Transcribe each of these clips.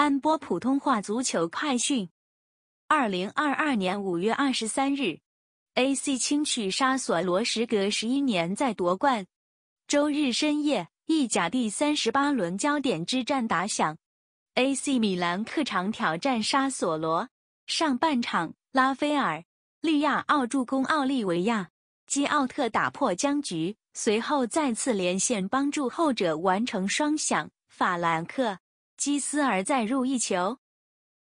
安播普通话足球快讯：二零二二年五月二十三日，AC 轻取沙索罗时隔十一年再夺冠。周日深夜，意甲第三十八轮焦点之战打响，AC 米兰客场挑战沙索罗。上半场，拉菲尔、利亚奥助攻奥利维亚、基奥特打破僵局，随后再次连线帮助后者完成双响。法兰克。基斯尔再入一球。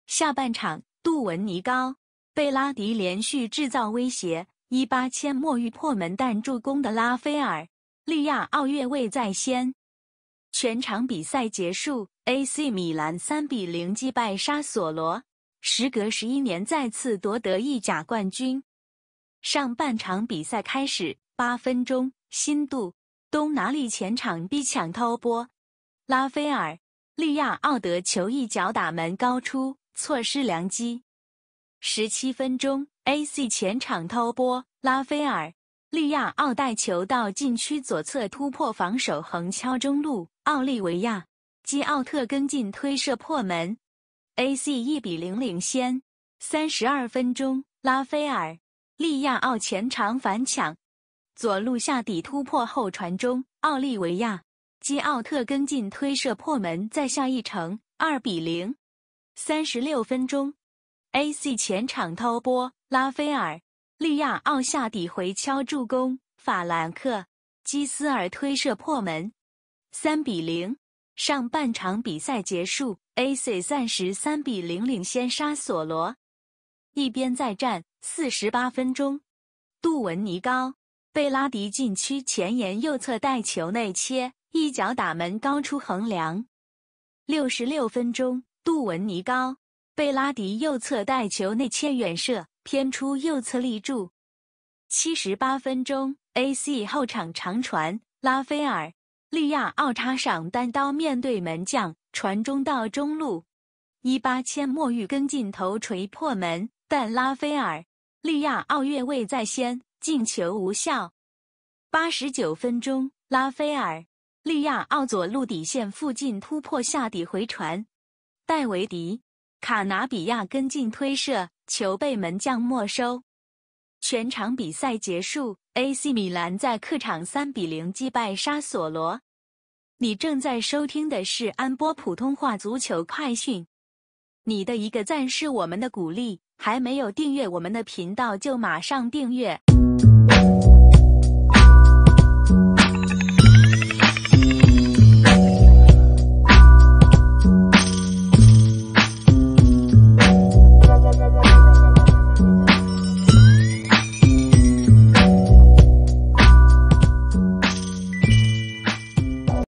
下半场，杜文尼高、贝拉迪连续制造威胁，伊巴切墨玉破门，但助攻的拉菲尔、利亚奥越位在先。全场比赛结束，AC 米兰三比零击败沙索罗，时隔十一年再次夺得意甲冠军。上半场比赛开始八分钟，新杜东拿利前场逼抢偷波，拉菲尔。利亚奥德球一脚打门高出，错失良机。十七分钟，AC 前场偷波，拉菲尔·利亚奥带球到禁区左侧突破，防守横敲中路，奥利维亚·基奥特跟进推射破门，AC 一比零领先。三十二分钟，拉菲尔·利亚奥前场反抢，左路下底突破后传中，奥利维亚。基奥特跟进推射破门，再下一城，二比零。三十六分钟，AC 前场偷波，拉菲尔利亚奥下底回敲助攻，法兰克基斯尔推射破门，三比零。上半场比赛结束，AC 暂时三比零领先沙索罗。一边再战，四十八分钟，杜文尼高贝拉迪禁区前沿右侧带球内切。一脚打门高出横梁。六十六分钟，杜文尼高贝拉迪右侧带球内切远射偏出右侧立柱。七十八分钟，AC 后场长传，拉菲尔利亚奥插上单刀面对门将传中到中路，一八千莫玉跟进头锤破门，但拉菲尔利亚奥越位在先，进球无效。八十九分钟，拉菲尔。利亚奥佐路底线附近突破下底回传，戴维迪卡纳比亚跟进推射，球被门将没收。全场比赛结束，AC 米兰在客场三比零击败沙索罗。你正在收听的是安波普通话足球快讯。你的一个赞是我们的鼓励，还没有订阅我们的频道就马上订阅。